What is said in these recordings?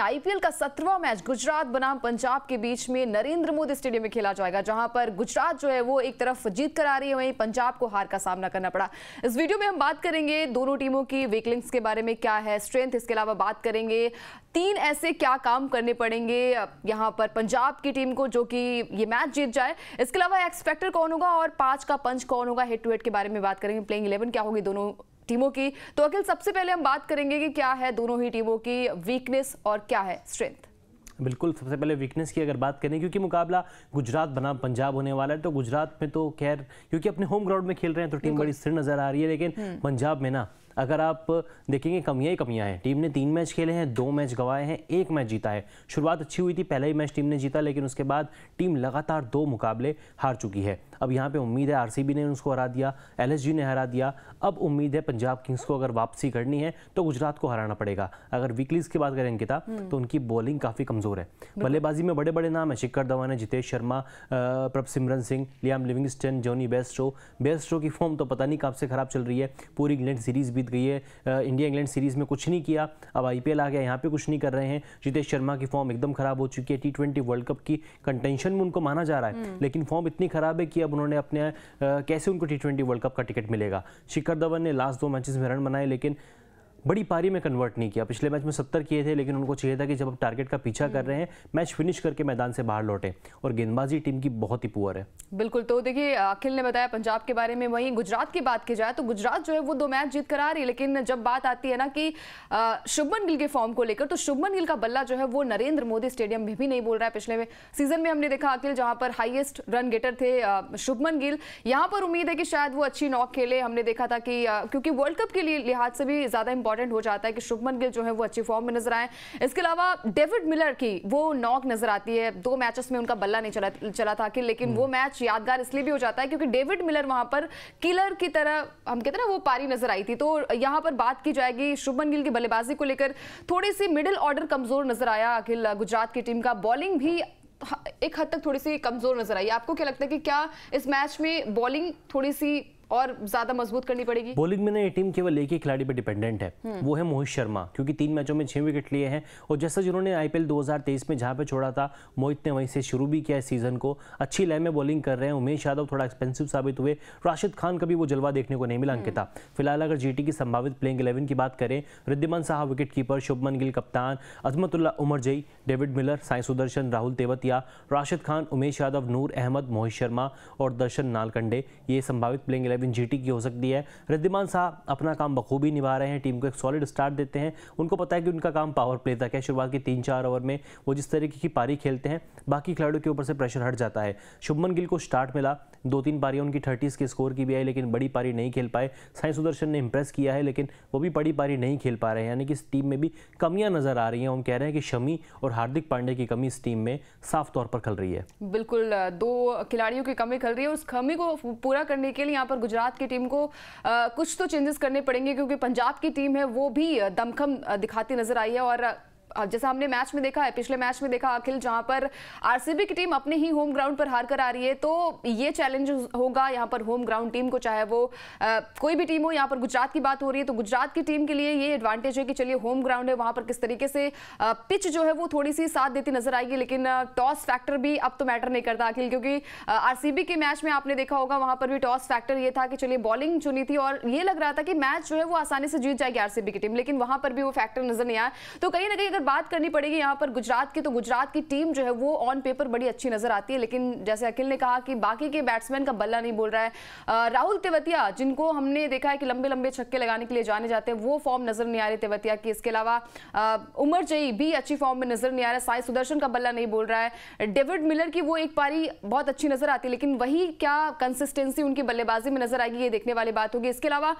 IPL का सत्रवा match Gujarat बनाम पंजाब के बीच में नरेंद्र मोदी स्टेडियम में खेला जाएगा जहां पर गुजरात जो है वो एक तरफ जीत करा रही है वहीं पंजाब को हार का सामना करना पड़ा इस वीडियो में हम बात करेंगे दोनों टीमों की वीकलिंग्स के बारे में क्या है स्ट्रेंथ इसके अलावा बात करेंगे तीन ऐसे क्या काम करने पड़ेंगे यहाँ पर पंजाब की टीम को जो कि ये मैच जीत जाए इसके अलावा एक्सपेक्टर कौन होगा और पांच का पंच कौन होगा हेड टू हेड के बारे में बात करेंगे प्लेइंग इलेवन क्या होगी दोनों टीमों की तो अखिल सबसे पहले हम बात करेंगे कि क्या है दोनों ही टीमों की वीकनेस और क्या है स्ट्रेंथ बिल्कुल सबसे पहले वीकनेस की अगर बात करें क्योंकि मुकाबला गुजरात बनाम पंजाब होने वाला है तो गुजरात में तो खैर क्योंकि अपने होम ग्राउंड में खेल रहे हैं तो टीम बड़ी स्थिर नजर आ रही है लेकिन हम्म। पंजाब में ना अगर आप देखेंगे कमियाँ ही कमियाँ हैं टीम ने तीन मैच खेले हैं दो मैच गंवाए हैं एक मैच जीता है शुरुआत अच्छी हुई थी पहला ही मैच टीम ने जीता लेकिन उसके बाद टीम लगातार दो मुकाबले हार चुकी है अब यहाँ पे उम्मीद है आरसीबी ने उसको हरा दिया एलएसजी ने हरा दिया अब उम्मीद है पंजाब किंग्स को अगर वापसी करनी है तो गुजरात को हराना पड़ेगा अगर वीकलीज की बात करें अंकिता हम्म। तो उनकी बॉलिंग काफ़ी कमज़ोर है बल्लेबाजी में बड़े बड़े नाम है शिखर धवन है Jitesh Sharma Prabhsimran Singh Liam Livingstone Jonny Bairstow Bairstow की फॉर्म तो पता नहीं कब से खराब चल रही है पूरी इंग्लैंड सीरीज भी बीत गई है इंडिया इंग्लैंड सीरीज़ में कुछ नहीं किया अब आई आ गया यहाँ पर कुछ नहीं कर रहे हैं जितेश शर्मा की फॉर्म एकदम ख़राब हो चुकी है टी वर्ल्ड कप की कंटेंशन में उनको माना जा रहा है हम्म। लेकिन फॉर्म इतनी ख़राब है कि अब उन्होंने अपने कैसे उनको टी वर्ल्ड कप का टिकट मिलेगा शिखर धवन ने लास्ट दो मैचेज में रन बनाए लेकिन बड़ी पारी में कन्वर्ट नहीं किया पिछले मैच में सत्तर किए थे लेकिन उनको चाहिए था कि जब आप टारगेट का पीछा कर रहे हैं मैच फिनिश करके मैदान से बाहर लौटे और गेंदबाजी टीम की बहुत ही पुअर है बिल्कुल तो देखिए अखिल ने बताया पंजाब के बारे में वहीं गुजरात की बात की जाए तो गुजरात जो है वो दो मैच जीत कर आ रही है लेकिन जब बात आती है ना कि शुभमन गिल के फॉर्म को लेकर तो शुभमन गिल का बल्ला जो है वो नरेंद्र मोदी स्टेडियम में भी नहीं बोल रहा है पिछले सीजन में हमने देखा अखिल जहाँ पर हाइएस्ट रन गेटर थे शुभमन गिल यहाँ पर उम्मीद है कि शायद वो अच्छी नॉक खेले हमने देखा था कि क्योंकि वर्ल्ड कप के लिए लिहाज से भी ज़्यादा इंपॉर्टेंट हो जाता है कि शुभमन गिल जो है वो अच्छी फॉर्म में नजर आए इसके अलावा डेविड मिलर की वो नॉक नजर आती है दो मैचेस में उनका बल्ला नहीं चला चला था कि लेकिन वो मैच हम्म। यादगार इसलिए भी हो जाता है क्योंकि डेविड मिलर वहां पर किलर की तरह हम कहते ना वो पारी नजर आई थी तो यहां पर बात की जाएगी शुभमन गिल की बल्लेबाजी को लेकर थोड़ी सी मिडिल ऑर्डर कमजोर नजर आया अखिल गुजरात की टीम का बॉलिंग भी एक हद तक थोड़ी सी कमजोर नजर आई आपको क्या लगता है कि क्या इस मैच में बॉलिंग थोड़ी सी और ज्यादा मजबूत करनी पड़ेगी बॉलिंग में ना ये टीम केवल एक ही खिलाड़ी पर डिपेंडेंट है हम्म। वो है मोहित शर्मा क्योंकि तीन मैचों में छह विकेट लिए हैं और जैसा जिन्होंने आईपीएल 2023 में जहां पे छोड़ा था मोहित ने वहीं से शुरू भी किया है सीजन को अच्छी लय में बॉलिंग कर रहे हैं उमेश यादव थोड़ा एक्सपेंसिव साबित हुए राशिद खान का भी वो जलवा देखने को नहीं मिला हम्म। अंकिता फिलहाल अगर जीटी की संभावित प्लेइंग इलेवन की बात करें रिद्धिमान साहब विकेट कीपर शुभमन गिल कप्तान Azmatullah Omarzai David Miller Sai Sudharsan Rahul Tewatia Rashid Khan Umesh Yadav Noor Ahmad Mohit Sharma और दर्शन नालकंडे ये संभावित प्लेइंग इलेवन केविन जीटी की हो सकती है रिद्धिमान शाह अपना काम बखूबी निभा रहे हैं टीम को एक सॉलिड स्टार्ट देते हैं उनको पता है कि उनका काम पावर प्ले तक है शुरुआत के तीन चार ओवर में वो जिस तरीके की पारी खेलते हैं बाकी खिलाड़ियों के ऊपर से प्रेशर हट जाता है शुभमन गिल को स्टार्ट मिला दो तीन पारियाँ उनकी थर्टीज़ के स्कोर की भी आई लेकिन बड़ी पारी नहीं खेल पाए साई सुदर्शन ने इम्प्रेस किया है लेकिन वो भी बड़ी पारी नहीं खेल पा रहे हैं यानी कि इस टीम में भी कमियां नज़र आ रही हैं हम कह रहे हैं कि शमी और हार्दिक पांडे की कमी इस टीम में साफ तौर पर खल रही है बिल्कुल दो खिलाड़ियों की कमी खल रही है उस कमी को पूरा करने के लिए यहाँ पर गुजरात की टीम को कुछ तो चेंजेस करने पड़ेंगे क्योंकि पंजाब की टीम है वो भी दमखम दिखाती नजर आई है और जैसा हमने मैच में देखा है पिछले मैच में देखा अखिल जहां पर आरसीबी की टीम अपने ही होम ग्राउंड पर हार कर आ रही है तो ये चैलेंज होगा यहां पर होम ग्राउंड टीम को चाहे वो आ, कोई भी टीम हो यहां पर गुजरात की बात हो रही है तो गुजरात की टीम के लिए ये एडवांटेज है कि चलिए होम ग्राउंड है वहां पर किस तरीके से पिच जो है वो थोड़ी सी साथ देती नजर आएगी लेकिन टॉस फैक्टर भी अब तो मैटर नहीं करता अखिल क्योंकि आर के मैच में आपने देखा होगा वहां पर भी टॉस फैक्टर ये था कि चलिए बॉलिंग चुनी थी और ये लग रहा था कि मैच जो है वो आसानी से जीत जाएगी आरसीबी की टीम लेकिन वहां पर भी वो फैक्टर नजर नहीं आया तो कहीं ना कहीं अगर अगर बात करनी पड़ेगी यहाँ पर गुजरात की तो गुजरात की टीम जो है वो ऑन पेपर बड़ी अच्छी नजर आती है लेकिन जैसे अखिल ने कहा कि बाकी के बैट्समैन का बल्ला नहीं बोल रहा है राहुल तेवतिया जिनको हमने देखा है कि लंबे लंबे छक्के लगाने के लिए जाने जाते हैं वो फॉर्म नजर नहीं आ रही तेवतिया की इसके अलावा उमर जई भी अच्छी फॉर्म में नजर नहीं आ रहा साई सुदर्शन का बल्ला नहीं बोल रहा है डेविड मिलर की वो एक पारी बहुत अच्छी नजर आती है लेकिन वही क्या कंसिस्टेंसी उनकी बल्लेबाजी में नजर आएगी ये देखने वाली बात होगी इसके अलावा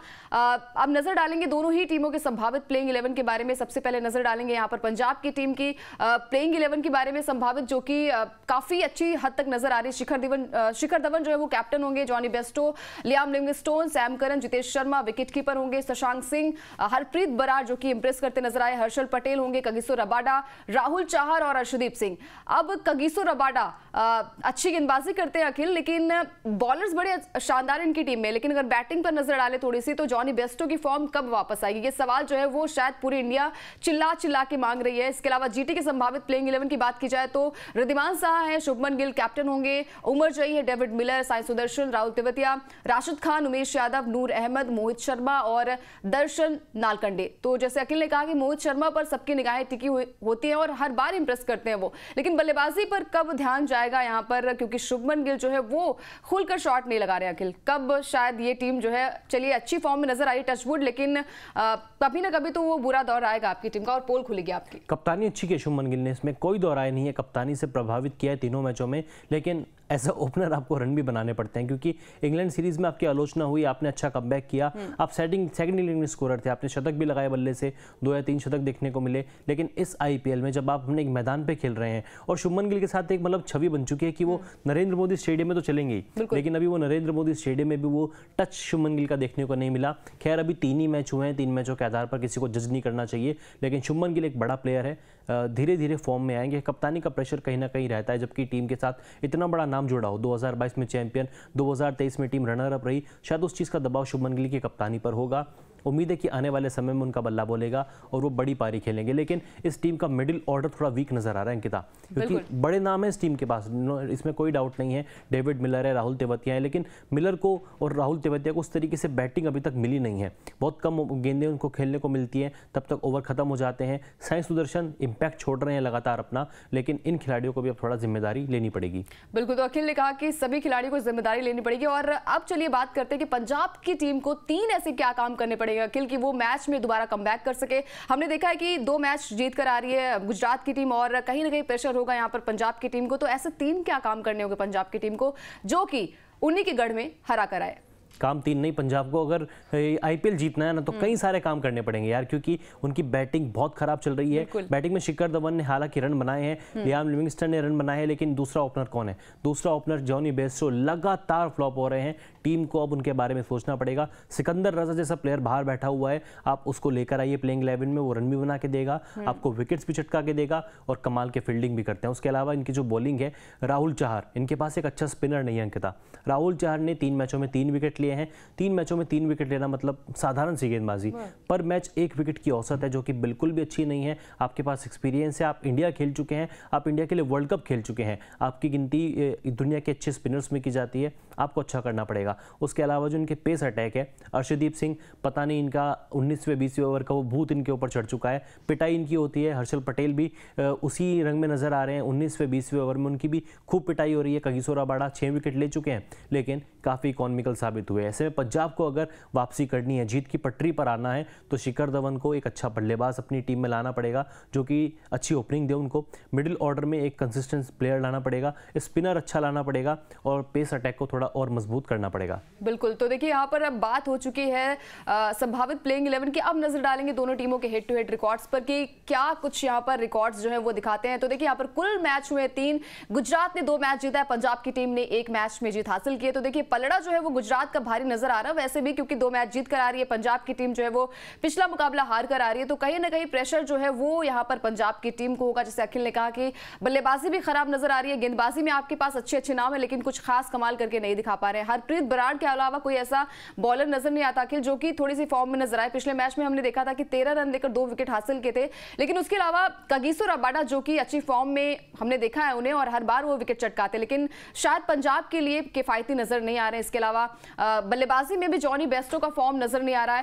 अब नजर डालेंगे दोनों ही टीमों के संभावित प्लेइंग इलेवन के बारे में सबसे पहले नजर डालेंगे यहाँ पर पंजाब की टीम की प्लेइंग इलेवन के बारे में संभावित जो कि काफ़ी अच्छी हद तक नजर आ रही शिखर धवन शिखर धवन जो है वो कैप्टन होंगे Jonny Bairstow Liam Livingstone Sam Curran Jitesh Sharma wicketkeeper होंगे शशांक सिंह हरप्रीत बरार जो कि इंप्रेस करते नजर आए हर्षल पटेल होंगे कगिसो रबाडा राहुल चाहर और अर्शदीप सिंह अब कगिसो रबाडा अच्छी गेंदबाजी करते हैं अखिल लेकिन बॉलर्स बड़े शानदार इनकी टीम में लेकिन अगर बैटिंग पर नजर डाले थोड़ी सी तो जॉनी बेस्टो की फॉर्म कब वापस आएगी ये सवाल जो है वो शायद पूरी इंडिया चिल्ला चिल्ला के मांग रही है इसके अलावा जीटी के संभावित प्लेइंग इलेवन की बात की जाए तो रिदिमान शाह है शुभमन गिल कैप्टन होंगे उमर जई है डेविड मिलर साई सुदर्शन राहुल तिवतिया राशिद खान उमेश यादव नूर अहमद मोहित शर्मा और दर्शन नालकंडे तो जैसे अखिल ने कहा कि मोहित शर्मा पर सबकी निगाहें टिकी होती है और हर बार इंप्रेस करते हैं वो लेकिन बल्लेबाजी पर कब ध्यान जाएगा यहाँ पर क्योंकि शुभमन गिल जो है वो खुलकर शॉट नहीं लगा रहे अखिल कब शायद ये टीम जो है चलिए अच्छी फॉर्म में नजर आई टचवुड लेकिन कभी ना कभी तो वो बुरा दौर आएगा आपकी टीम का और पोल खुलेगी आप कप्तानी अच्छी की शुभमन गिल ने इसमें कोई दो नहीं है कप्तानी से प्रभावित किया है तीनों मैचों में लेकिन एज अ ओपनर आपको रन भी बनाने पड़ते हैं क्योंकि इंग्लैंड सीरीज में आपकी आलोचना हुई आपने अच्छा कम किया हम्म। आप सेटिंग सेकंड इनिंग में स्कोरर थे आपने शतक भी लगाए बल्ले से दो या तीन शतक देखने को मिले लेकिन इस आईपीएल में जब आप अपने एक मैदान पे खेल रहे हैं और शुभमन गिल के साथ एक मतलब छवि बन चुकी है कि वो हम्म। नरेंद्र मोदी स्टेडियम में तो चलेंगे लेकिन अभी वो नरेंद्र मोदी स्टेडियम में भी वो टच शुभमन गिल का देखने को नहीं मिला खैर अभी तीन ही मैच हुए हैं तीन मैचों के आधार पर किसी को जज नहीं करना चाहिए लेकिन शुभमन गिल एक बड़ा प्लेयर है धीरे धीरे फॉर्म में आएंगे कप्तानी का प्रेशर कहीं ना कहीं रहता है जबकि टीम के साथ इतना बड़ा नाम जुड़ा हो 2022 में चैंपियन 2023 में टीम रनर अप रही शायद उस चीज़ का दबाव शुभमन गिल की कप्तानी पर होगा उम्मीद है कि आने वाले समय में उनका बल्ला बोलेगा और वो बड़ी पारी खेलेंगे लेकिन इस टीम का मिडिल ऑर्डर थोड़ा वीक नजर आ रहा है अंकिता क्योंकि बड़े नाम है इस टीम के पास इसमें कोई डाउट नहीं है डेविड मिलर है राहुल तेवतिया है लेकिन मिलर को और राहुल तेवतिया को उस तरीके से बैटिंग अभी तक मिली नहीं है बहुत कम गेंदें उनको खेलने को मिलती हैं तब तक ओवर खत्म हो जाते हैं साइंस सुदर्शन इम्पैक्ट छोड़ रहे हैं लगातार अपना लेकिन इन खिलाड़ियों को भी अब थोड़ा जिम्मेदारी लेनी पड़ेगी बिल्कुल तो अखिल ने कहा कि सभी खिलाड़ियों को जिम्मेदारी लेनी पड़ेगी और अब चलिए बात करते हैं कि पंजाब की टीम को तीन ऐसे क्या काम करने पड़ेगा पड़ेगा अखिल की वो मैच में दोबारा कम कर सके हमने देखा है कि दो मैच जीत कर आ रही है गुजरात की टीम और कहीं ना कहीं प्रेशर होगा यहाँ पर पंजाब की टीम को तो ऐसे तीन क्या काम करने होंगे पंजाब की टीम को जो कि उन्हीं के गढ़ में हरा कर आए काम तीन नहीं पंजाब को अगर आईपीएल जीतना है ना तो कई हम्म। सारे काम करने पड़ेंगे यार क्योंकि उनकी बैटिंग बहुत खराब चल रही है बैटिंग में शिखर धवन ने हालांकि रन बनाए हैं हम्म। लियाम लिविंगस्टन ने रन बनाए हैं लेकिन दूसरा ओपनर कौन है दूसरा ओपनर जॉनी बेस्टो लगातार फ्लॉप हो रहे हैं टीम को अब उनके बारे में सोचना पड़ेगा सिकंदर रजा जैसा प्लेयर बाहर बैठा हुआ है आप उसको लेकर आइए प्लेइंग इलेवन में वो रन भी बना के देगा हम्म। आपको विकेट्स भी छटका के देगा और कमाल के फील्डिंग भी करते हैं उसके अलावा इनकी जो बॉलिंग है राहुल चाहर इनके पास एक अच्छा स्पिनर नहीं है अंकिता राहुल चाहर ने तीन मैचों में तीन विकेट लिए हैं तीन मैचों में तीन विकेट लेना मतलब साधारण सी गेंदबाजी पर मैच एक विकेट की औसत है जो कि बिल्कुल भी अच्छी नहीं है आपके पास एक्सपीरियंस है आप इंडिया खेल चुके हैं आप इंडिया के लिए वर्ल्ड कप खेल चुके हैं आपकी गिनती दुनिया के अच्छे स्पिनर्स में की जाती है आपको अच्छा करना पड़ेगा जाएगा उसके अलावा जो इनके पेस अटैक है अर्षदीप सिंह पता नहीं इनका उन्नीसवें बीसवें ओवर का वो भूत इनके ऊपर चढ़ चुका है पिटाई इनकी होती है हर्षल पटेल भी उसी रंग में नज़र आ रहे हैं उन्नीसवें बीसवें ओवर में उनकी भी खूब पिटाई हो रही है कगीसोरा बाड़ा छः विकेट ले चुके हैं लेकिन काफ़ी इकोनॉमिकल साबित हुए ऐसे में पंजाब को अगर वापसी करनी है जीत की पटरी पर आना है तो शिखर धवन को एक अच्छा बल्लेबाज अपनी टीम में लाना पड़ेगा जो कि अच्छी ओपनिंग दे उनको मिडिल ऑर्डर में एक कंसिस्टेंस प्लेयर लाना पड़ेगा स्पिनर अच्छा लाना पड़ेगा और पेस अटैक को थोड़ा और मजबूत करना पड़ेगा पड़ेगा बिल्कुल तो देखिए यहाँ पर अब बात हो चुकी है संभावित प्लेइंग इलेवन की अब नजर डालेंगे दोनों टीमों के हेड टू हेड रिकॉर्ड्स पर कि क्या कुछ यहाँ पर रिकॉर्ड्स जो है वो दिखाते हैं तो देखिए यहाँ पर कुल मैच हुए तीन गुजरात ने दो मैच जीता है पंजाब की टीम ने एक मैच में जीत हासिल की है तो देखिए पलड़ा जो है वो गुजरात का भारी नजर आ रहा है वैसे भी क्योंकि दो मैच जीत कर आ रही है पंजाब की टीम जो है वो पिछला मुकाबला हार कर आ रही है तो कहीं ना कहीं प्रेशर जो है वो यहाँ पर पंजाब की टीम को होगा जैसे अखिल ने कहा कि बल्लेबाजी भी खराब नजर आ रही है गेंदबाजी में आपके पास अच्छे अच्छे नाम है लेकिन कुछ खास कमाल करके नहीं दिखा पा रहे हैं हरप्रीत बराड के अलावा कोई ऐसा बॉलर नजर नहीं आता अखिल जो कि थोड़ी सी फॉर्म में नजर आए पिछले मैच में हमने देखा था कि तेरह रन लेकर दो विकेट हासिल किए थे लेकिन उसके अलावा कगीसो रबाडा जो कि अच्छी फॉर्म में हमने देखा है उन्हें और हर बार वो विकेट चटकाते लेकिन शायद पंजाब के लिए किफायती नजर नहीं आ रहे इसके अलावा बल्लेबाजी में भी जॉनी बेस्टो का फॉर्म नजर नहीं आ रहा है